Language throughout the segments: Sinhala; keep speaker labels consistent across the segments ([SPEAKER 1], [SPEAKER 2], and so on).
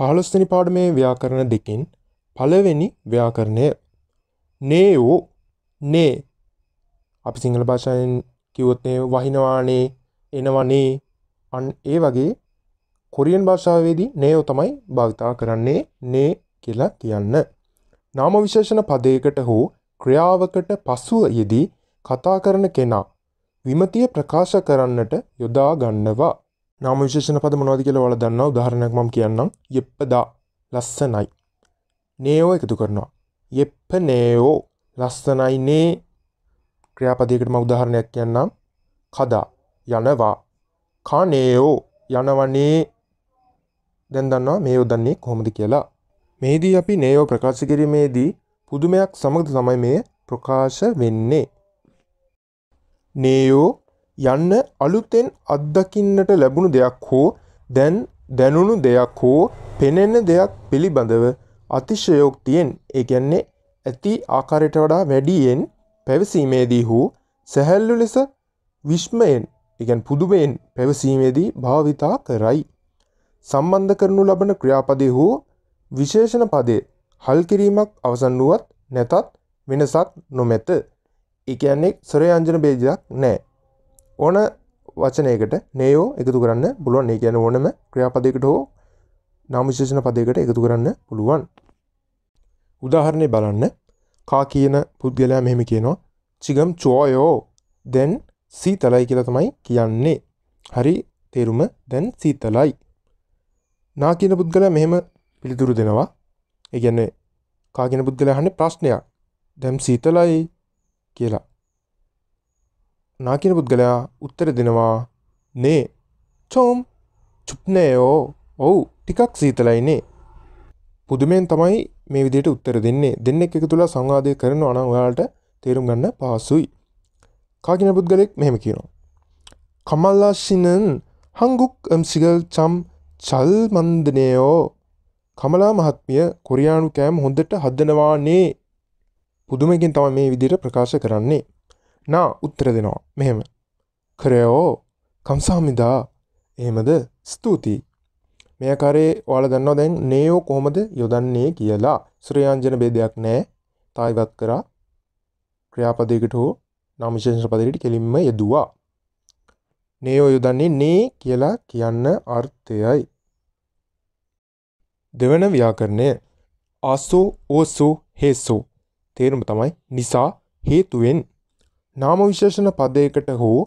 [SPEAKER 1] පහළොස්වනි පාඩමේ ව්‍යාකරණ දෙකින් පළවෙනි ව්‍යාකරණය නේයෝ නේ අපි සිංහල භාෂායෙන් කිවොත්නේ වහිනවානේ එනවනේ අන් ඒ වගේ කොරියන් භාෂාවේදී නේයෝ තමයි භාවිතා කරන්නේ නේ කියලා කියන්න නාම විශේෂණ පදයකට හෝ ක්‍රියාවකට පසුව යෙදී කතා කරන කෙනා විමතිය ප්‍රකාශ කරන්නට යොදා ගන්නවා නාම විශේෂණ පද මොනවද කියලා ඔයාලා දන්නවා උදාහරණයක් මම කියන්නම් යෙප්පදා ලස්සනයි නේෝ එකතු කරනවා යෙප්ප නේෝ ලස්සනයි නේ ක්‍රියාපදයකට මම උදාහරණයක් කියන්නම් කදා යනවා කනේෝ යනවනේ දැන් දන්නවා මේ යොදන්නේ කොහොමද කියලා මේදී අපි නේෝ ප්‍රකාශ කිරීමේදී පුදුමයක් සමග තමයි මේ ප්‍රකාශ වෙන්නේ නේයෝ යන්න අලුතෙන් අත්දකින්නට ලැබුණු දෙයක් හෝ දැන් දැනුණු දෙයක් හෝ පෙනෙන දෙයක් පිළිබඳව අතිශයෝක්තියෙන් ඒගැන්නේ ඇති ආකාරයට වඩා වැඩියෙන් පැවසීමේදී හෝ සැහැල්ලු ලෙස විශ්මයෙන් ඉගැන් පුදුමයෙන් පැවසීමේදී භාවිතා කරයි. සම්බන්ධ කරනු ලබන ක්‍රියාපදය හෝ විශේෂණ පදේ හල්කිරීමක් අවසන් වුවත් නැතත් වෙනසක් නොමැත. එකන්නේ ස්වරයංජන බේජයක් නෑ. ඕන වචනයකට නයෝ එකතු කරන්න පුළුවන් ඒ කියන ඕනම ක්‍රියාපදයකට හෝ නාමවිශේෂණ පදයකට එකතු කරන්න පුළුවන්. උදාහරණය බලන්න කා කියන පුද්ගලයා මෙහෙම කියනවා චිගම් චෝයෝ දැන් සීතලයි කියලා තමයි කියන්නේ. හරි තේරුම දැන් සීතලයි. නා කියන පුද්ගලයා මෙහෙම පිළිතුරු දෙනවා. ඒ කියන්නේ කා කියන පුද්ගලයා අහන්නේ ප්‍රශ්නයක්. දැන් සීතලයි කියලා. නා කියන පුද්ගලයා උත්තර දෙනවා නේ චෝම් චුප්නයෝ ඔවු ටිකක් සීතලයිනේ පුදුමෙන් තමයි මේ විදියට උත්තර දෙන්නේ දෙන්නෙක් එක තුලා සංවාදය කරනවා නම් ඔයාලට තේරුම් ගන්න පහසුයි කාකින පුද්ගලෙක් මෙහෙම කියනවා කමල්ලාශිනන් හංගුක් එම්සිගල් චම් චල් මන්දනයෝ කමලා මහත්මිය කොරියානු කෑම් හොඳට හදනවා නේ පුදුමකින් තම මේ විදියට ප්‍රකාශ කරන්නේ නා උත්තර දෙනවා මෙහෙම කරයෝ කම්සාමිදා එහෙමද ස්තුතියි මේ කරේ ඔයාල දන්නවා දැන් නේයෝ කොහොමද යොදන්නේ කියලා ශ්‍රයාන්ජන බේදයක් නෑ තායිවත් කරා ක්‍රියාපදයකට හෝ නාමිශේෂපදයට කෙලින්ම යෙදවා නේයෝ යොදන්නේ නේ කියලා කියන්න අර්ථයයි දෙවන ව්‍යාකරණය ආසෝ ඕසෝ හේසෝ තේරුම තමයි නිසා හේතුවෙන් නාමවිශේෂණ පදයකට හෝ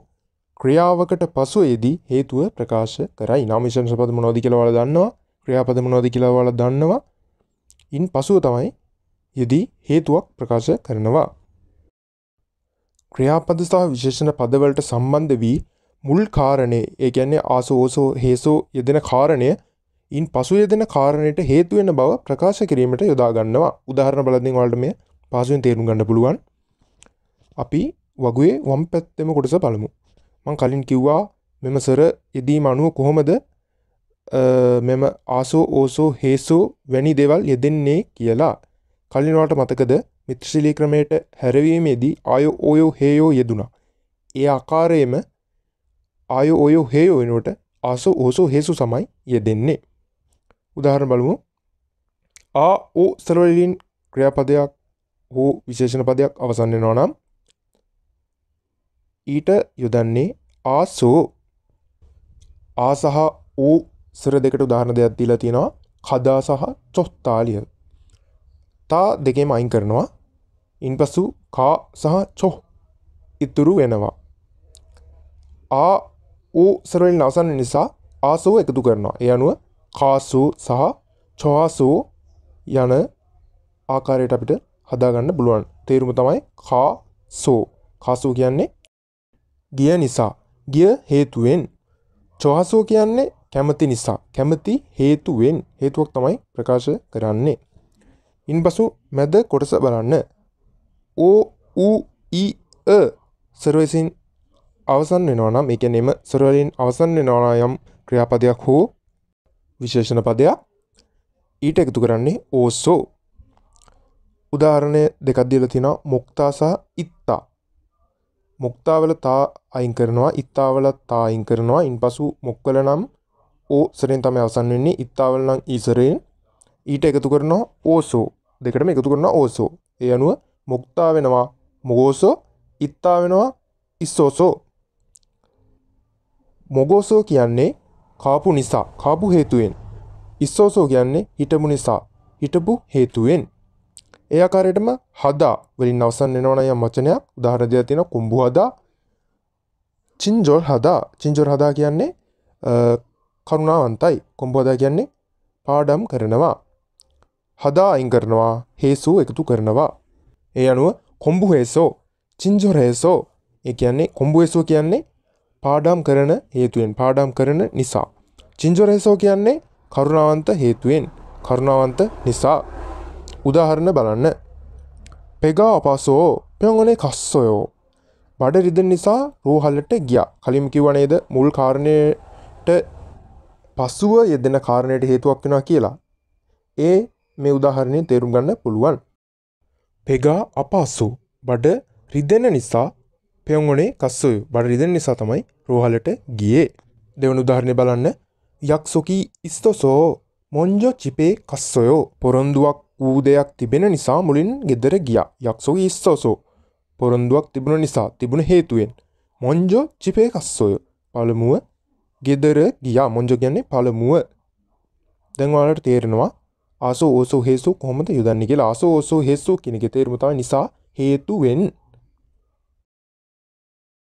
[SPEAKER 1] ක්‍රියාවකට පසුවේදී හේතුව ප්‍රකාශ කරයි නාමිශංශ පද මොනෝදි කියලා ඔයාලා දන්නවා ක්‍රියාපද මොනෝදි කියලා ඔයාලා දන්නවා ඉන් පසුව තමයි යෙදී හේතුවක් ප්‍රකාශ කරනවා ක්‍රියාපද සහ විශේෂණ පදවලට සම්බන්ධ වී මුල් කාරණේ ඒ කියන්නේ ආසෝසෝ හේසෝ යෙදෙන කාරණය ඉන් පසු යෙදෙන කාරණයට හේතු වෙන බව ප්‍රකාශ කිරීමට යොදා ගන්නවා උදාහරණ බලද්දී ඔයාලට මේ පහසුවෙන් තේරුම් ගන්න පුළුවන් අපි වගේ වම් පැත්තෙම කොටස පළමු මං කලින් කිව්වා මෙම සර යෙදීම අනුව කොහොමද මෙම ආසෝ ඕසෝ හේසෝ වැනි දෙවල් යෙදෙන්නේ කියලා කලින්වාට මතකද මිත්‍රශිලි ක්‍රමයට හැරවීමේදී ආයෝ ඕයෝ හේයෝ යෙදුනා ඒ ආකාරයේම ආයෝ ඕයෝ හේයෝ වෙනුවට ආසෝ ඕසෝ හේසු සමයි යෙදෙන්නේ උදාහරණ බලමු ආ ඕ සරවලින් ක්‍රියාපදයක් හෝ විශේෂණ පදයක් අවසන් වෙනවා නම් ඊට යොදන්නේ ආසෝ ආසහ ඌ සුර දෙකට උදාහරණ දෙයක් දීලා තියෙනවා කදා සහ චොස්තාලිය තා දෙකේම අයින් කරනවා ඉන්පසු කා සහ චොහ ඉතුරු වෙනවා ආ ඌ සරලින් අවසන් නිසා ආසෝ එකතු කරනවා ඒ අනුව කාසූ සහ චොහාසූ යන ආකාරයට අපිට හදාගන්න පුළුවන් තේරුම තමයි කා සෝ කාසූ කියන්නේ ගිය නිසා ගිය හේතුවෙන් චොහසෝ කියන්නේ කැමති නිසා කැමති හේතුවෙන් හේතුවක් තමයි ප්‍රකාශ කරන්නේ ඉන් පසු මැද කොටස බලන්න ඕ ඌ ඊ සර්වසින් අවසන් වෙනවා නම් එක නෙම සරවලින් අවසන් වෙනවා යම් ක්‍රියාපදයක් හෝ විශේෂණ පදයක් ඊට එකතු කරන්නේ ඕසෝ උදාහරණය දෙකක් දීලා තිනවා මොක්තා සහ ඉත්තා මොක්තාවල තා අයින් කරනවා ඉත්තාවල තා අයින් කරනවා ඉන් පසු මොක්වල නම් ඕ සරෙන් තමයි අවසන් වෙන්නේ ඉත්තාවල නම් ඊසරයෙන් ඊට එකතු කරනවා ඕසෝ දෙකටම එකතු කරනවා ඕසෝ ඒ අනුව මොක්තා වෙනවා මොගෝසෝ ඉත්තා වෙනවා ඉස්සෝසෝ මොගෝසෝ කියන්නේ කාපු නිසා කාපු හේතුවෙන් ඉස්සෝසෝ කියන්නේ හිටපු නිසා හිටපු හේතුවෙන් ඒආකාරයටම හදා වලින් අවසන් වෙනවන යම් වචනයක් උදාහරණ දෙයක් තියෙනවා කුඹු හදා චින්ජොල් හදා චින්ජොල් හදා කියන්නේ කරුණාවන්තයි කුඹු හදා කියන්නේ පාඩම් කරනවා හදා අයින් කරනවා හේසු එකතු කරනවා ඒ අනුව කොම්බු හේසෝ චින්ජො හේසෝ ඒ කියන්නේ කොම්බු හේසෝ කියන්නේ පාඩම් කරන හේතුවෙන් පාඩම් කරන නිසා චින්ජො හේසෝ කියන්නේ කරුණාවන්ත හේතුවෙන් කරුණාවන්ත නිසා උදාහරණ බලන්න. පෙගා අපසෝ පයොගනේ කස්සොයෝ. බඩ රිදන් නිසා රූහල්ලට ගියා කලින් කිවනේද මුල් කාරණයට පසුව යෙදෙන කාරණයට හේතුවක් වෙනවා කියලා. ඒ මේ උදාහරණය තේරුම් ගන්න පුළුවන්. පෙගා අපස්සු බඩ රිදෙන නිසා පෙවුණේ කස්සුයි බඩ රිදෙන නිසා තමයි රෝහලට ගියේ දෙවනු උදාහරණය බලන්න යක්සොකී ස්තොසෝ මොංජෝ චිපේ කස්සොයෝ පොරොන්දුවක් ඌදයක් තිබෙන නිසා මුලින් ගෙදර ගියා යක්ෂෝගේ ඉස්සෝසෝ පොරොන්දුවක් තිබුණ නිසා තිබුණ හේතුවෙන් මොන්ජෝ චිපේ කස්සෝය පළමුුව ගෙදර ගියා මොන්ජෝ කියන්නේ පළමුුව දැන්වාලට තේරෙනවා ආසෝ ඕසෝ හේසු කොහොමද යුදන්න කියලා ආසෝ ඕසෝ හේසු කෙනෙ තේරමුතා නිසා හේතුවෙන්